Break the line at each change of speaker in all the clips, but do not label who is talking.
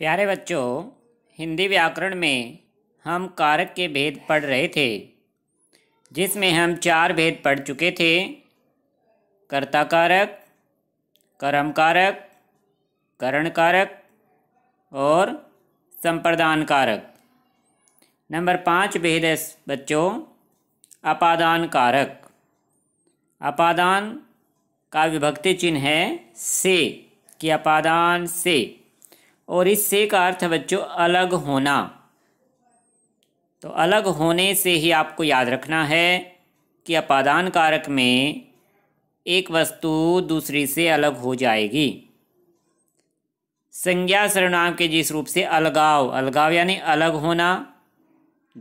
प्यारे बच्चों हिंदी व्याकरण में हम कारक के भेद पढ़ रहे थे जिसमें हम चार भेद पढ़ चुके थे कर्ता कारक कर्म कारक करण कारक और संप्रदान कारक नंबर पाँच भेद है बच्चों अपादान कारक अपादान का विभक्ति चिन्ह है से कि अपादान से और इस से का अर्थ है बच्चों अलग होना तो अलग होने से ही आपको याद रखना है कि अपादान कारक में एक वस्तु दूसरी से अलग हो जाएगी संज्ञा सर्वनाम के जिस रूप से अलगाव अलगाव यानी अलग होना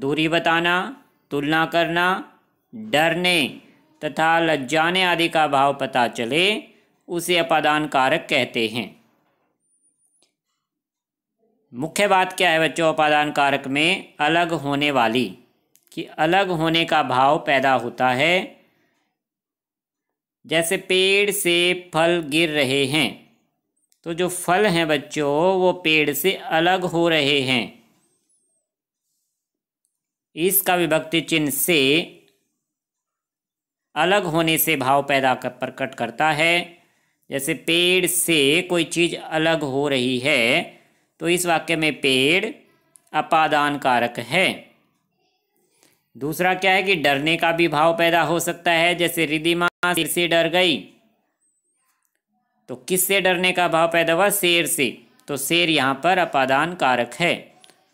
दूरी बताना तुलना करना डरने तथा लज्जाने आदि का भाव पता चले उसे अपादान कारक कहते हैं मुख्य बात क्या है बच्चों उपादान कारक में अलग होने वाली कि अलग होने का भाव पैदा होता है जैसे पेड़ से फल गिर रहे हैं तो जो फल हैं बच्चों वो पेड़ से अलग हो रहे हैं इसका विभक्ति चिन्ह से अलग होने से भाव पैदा कर प्रकट करता है जैसे पेड़ से कोई चीज़ अलग हो रही है तो इस वाक्य में पेड़ अपादान कारक है दूसरा क्या है कि डरने का भी भाव पैदा हो सकता है जैसे रिदिमा शेर से डर गई तो किससे डरने का भाव पैदा हुआ शेर से तो शेर यहाँ पर अपादान कारक है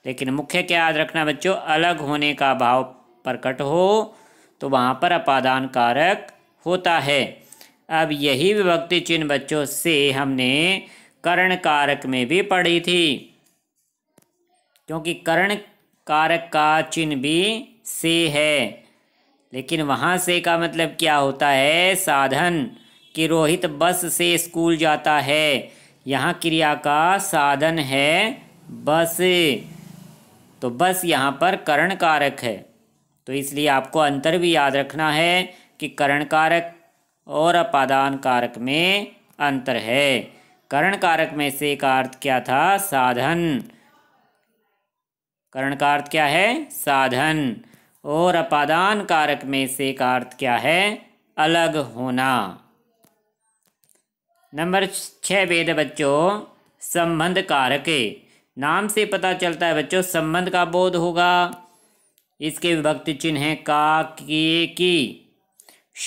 लेकिन मुख्य क्या याद रखना बच्चों अलग होने का भाव प्रकट हो तो वहाँ पर अपादान कारक होता है अब यही विभक्ति चिन्ह बच्चों से हमने करण कारक में भी पड़ी थी क्योंकि करण कारक का चिन्ह भी से है लेकिन वहाँ से का मतलब क्या होता है साधन कि रोहित बस से स्कूल जाता है यहाँ क्रिया का साधन है बस तो बस यहाँ पर करण कारक है तो इसलिए आपको अंतर भी याद रखना है कि करण कारक और अपादान कारक में अंतर है करण कारक में से का अर्थ क्या था साधन करण का अर्थ क्या है साधन और अपादान कारक में से का अर्थ क्या है अलग होना नंबर छः वेद बच्चों संबंध कारक नाम से पता चलता है बच्चों संबंध का बोध होगा इसके विभक्ति चिन्ह है का के की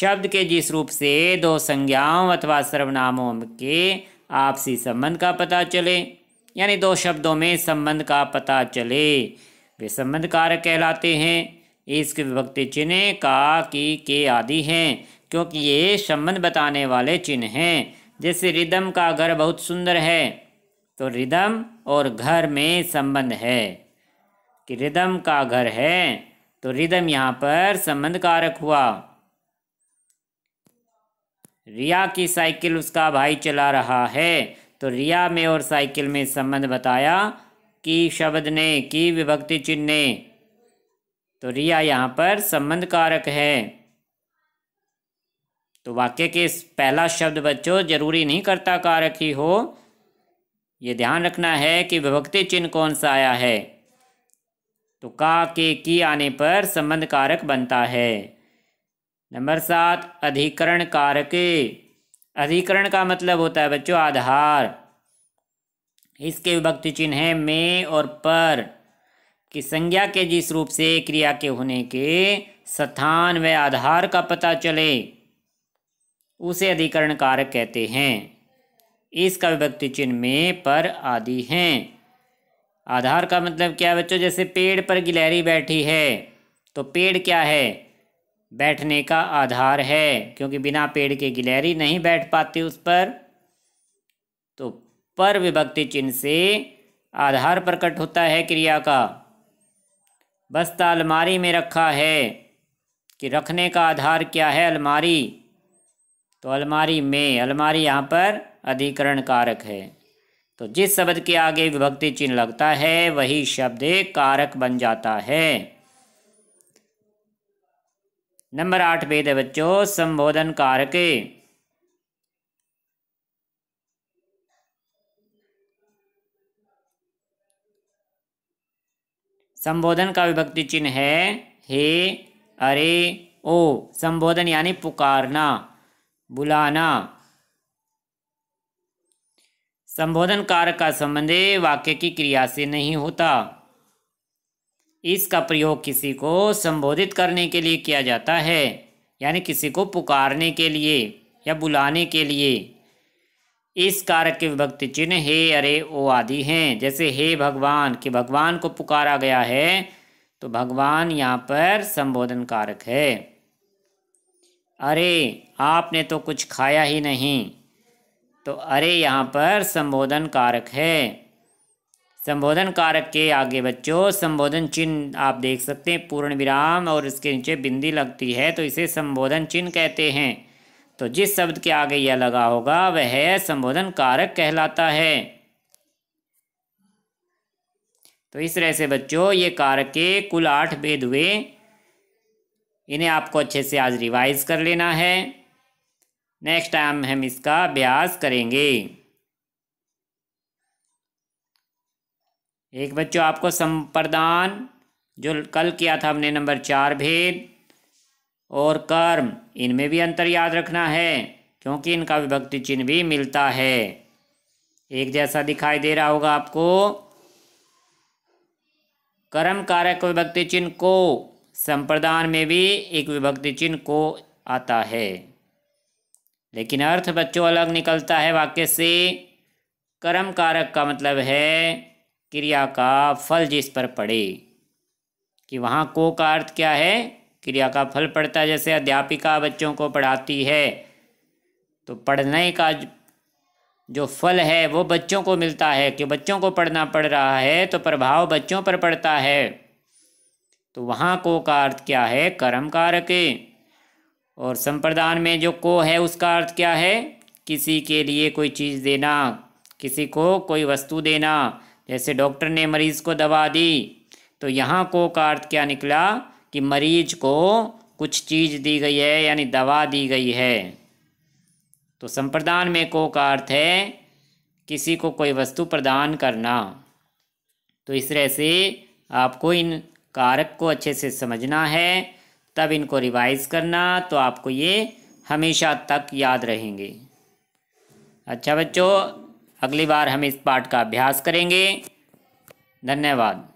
शब्द के जिस रूप से दो संज्ञाओं अथवा सर्वनामों के आपसी संबंध का पता चले यानी दो शब्दों में संबंध का पता चले वे संबंध कारक कहलाते हैं इसके विभक्ति चिन्ह का की के आदि हैं क्योंकि ये संबंध बताने वाले चिन्ह हैं जैसे रिदम का घर बहुत सुंदर है तो रिदम और घर में संबंध है कि रिदम का घर है तो रिदम यहाँ पर संबंध कारक हुआ रिया की साइकिल उसका भाई चला रहा है तो रिया में और साइकिल में संबंध बताया कि शब्द ने की विभक्ति चिन्ह ने तो रिया यहाँ पर संबंध कारक है तो वाक्य के पहला शब्द बच्चों जरूरी नहीं करता कारक ही हो ये ध्यान रखना है कि विभक्ति चिन्ह कौन सा आया है तो का के की आने पर संबंध कारक बनता है नंबर सात अधिकरण कारक अधिकरण का मतलब होता है बच्चों आधार इसके विभक्ति चिन्ह है में और पर कि संज्ञा के जिस रूप से क्रिया के होने के स्थान व आधार का पता चले उसे अधिकरण कारक कहते हैं इसका विभक्ति चिन्ह में पर आदि हैं आधार का मतलब क्या है बच्चों जैसे पेड़ पर गिलहरी बैठी है तो पेड़ क्या है बैठने का आधार है क्योंकि बिना पेड़ के गिलहरी नहीं बैठ पाती उस पर तो पर विभक्ति चिन्ह से आधार प्रकट होता है क्रिया का बस्ता अलमारी में रखा है कि रखने का आधार क्या है अलमारी तो अलमारी में अलमारी यहाँ पर अधिकरण कारक है तो जिस शब्द के आगे विभक्ति चिन्ह लगता है वही शब्द कारक बन जाता है नंबर आठ पे है बच्चों संबोधन कारके संबोधन का विभक्ति चिन्ह है हे अरे ओ संबोधन यानी पुकारना बुलाना संबोधन कारक का संबंध वाक्य की क्रिया से नहीं होता इसका प्रयोग किसी को संबोधित करने के लिए किया जाता है यानी किसी को पुकारने के लिए या बुलाने के लिए इस कारक के विभक्ति चिन्ह हे अरे ओ आदि हैं जैसे हे भगवान कि भगवान को पुकारा गया है तो भगवान यहाँ पर संबोधन कारक है अरे आपने तो कुछ खाया ही नहीं तो अरे यहाँ पर संबोधन कारक है संबोधन कारक के आगे बच्चों संबोधन चिन्ह आप देख सकते हैं पूर्ण विराम और इसके नीचे बिंदी लगती है तो इसे संबोधन चिन्ह कहते हैं तो जिस शब्द के आगे यह लगा होगा वह संबोधन कारक कहलाता है तो इस तरह से बच्चों ये कारक के कुल आठ भेद हुए इन्हें आपको अच्छे से आज रिवाइज कर लेना है नेक्स्ट टाइम हम इसका अभ्यास करेंगे एक बच्चों आपको संप्रदान जो कल किया था हमने नंबर चार भेद और कर्म इनमें भी अंतर याद रखना है क्योंकि इनका विभक्ति चिन्ह भी मिलता है एक जैसा दिखाई दे रहा होगा आपको कर्म कारक विभक्ति चिन्ह को संप्रदान में भी एक विभक्ति चिन्ह को आता है लेकिन अर्थ बच्चों अलग निकलता है वाक्य से कर्म कारक का मतलब है क्रिया का फल जिस पर पड़े कि वहाँ को का अर्थ क्या है क्रिया का फल पड़ता है जैसे अध्यापिका बच्चों को पढ़ाती है तो पढ़ने का जो फल है वो बच्चों को मिलता है कि बच्चों को पढ़ना पड़ रहा है तो प्रभाव बच्चों पर पड़ता है तो वहाँ को का अर्थ क्या है कर्म कारक और संप्रदान में जो को है उसका अर्थ क्या है किसी के लिए कोई चीज़ देना किसी को कोई वस्तु देना जैसे डॉक्टर ने मरीज़ को दवा दी तो यहाँ को का अर्थ क्या निकला कि मरीज को कुछ चीज़ दी गई है यानी दवा दी गई है तो संप्रदान में को का अर्थ है किसी को कोई वस्तु प्रदान करना तो इस तरह से आपको इन कारक को अच्छे से समझना है तब इनको रिवाइज करना तो आपको ये हमेशा तक याद रहेंगे अच्छा बच्चों अगली बार हम इस पाठ का अभ्यास करेंगे धन्यवाद